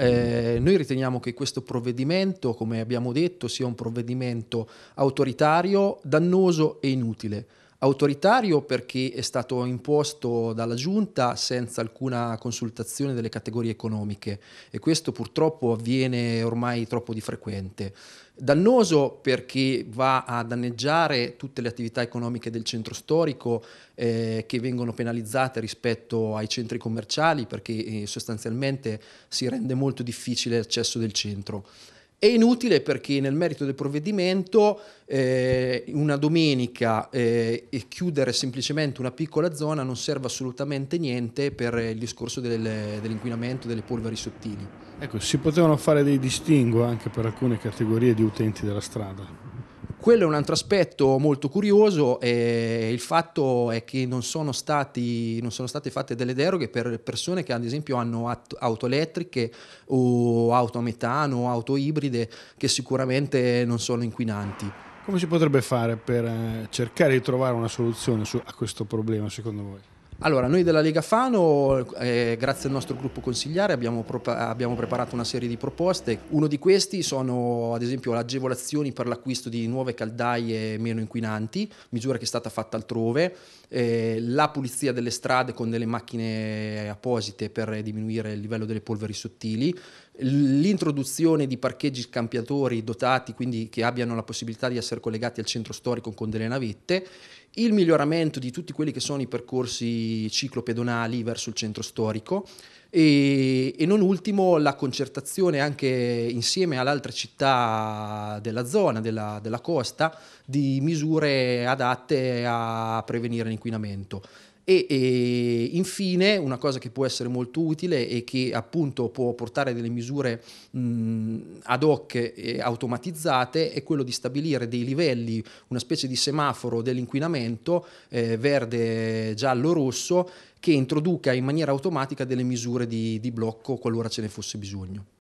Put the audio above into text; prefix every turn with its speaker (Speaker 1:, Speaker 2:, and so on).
Speaker 1: Eh, noi riteniamo che questo provvedimento, come abbiamo detto, sia un provvedimento autoritario, dannoso e inutile autoritario perché è stato imposto dalla giunta senza alcuna consultazione delle categorie economiche e questo purtroppo avviene ormai troppo di frequente. Dannoso perché va a danneggiare tutte le attività economiche del centro storico eh, che vengono penalizzate rispetto ai centri commerciali perché eh, sostanzialmente si rende molto difficile l'accesso del centro. È inutile perché nel merito del provvedimento eh, una domenica eh, e chiudere semplicemente una piccola zona non serve assolutamente niente per il discorso del, dell'inquinamento delle polveri sottili.
Speaker 2: Ecco, si potevano fare dei distinguo anche per alcune categorie di utenti della
Speaker 1: strada. Quello è un altro aspetto molto curioso, eh, il fatto è che non sono, stati, non sono, state fatte delle deroghe per persone che ad esempio hanno auto elettriche o auto a metano o auto ibride che sicuramente non sono inquinanti. Come si
Speaker 2: potrebbe fare per eh, cercare di trovare una soluzione su, a questo problema secondo voi?
Speaker 1: Allora, noi della Lega Fano, eh, grazie al nostro gruppo consigliare, abbiamo, pro- abbiamo, preparato una serie di proposte. Uno di questi sono, ad esempio, le agevolazioni per l'acquisto di nuove caldaie meno inquinanti, misura che è stata fatta altrove, eh, la pulizia delle strade con delle macchine apposite per diminuire il livello delle polveri sottili, l'introduzione di parcheggi scampiatori dotati, quindi che abbiano la possibilità di essere collegati al centro storico con delle navette, il miglioramento di tutti quelli che sono i percorsi percorsi ciclopedonali verso il centro storico e, e, non ultimo la concertazione anche insieme alle altre città della zona, della, della costa, di misure adatte a prevenire l'inquinamento. E, e, infine una cosa che può essere molto utile e che appunto può portare delle misure mh, mhmm, ad hoc e automatizzate è quello di stabilire dei livelli, una specie di semaforo dell'inquinamento eh, verde, giallo, rosso che introduca in maniera automatica delle misure di, di blocco qualora ce ne fosse bisogno.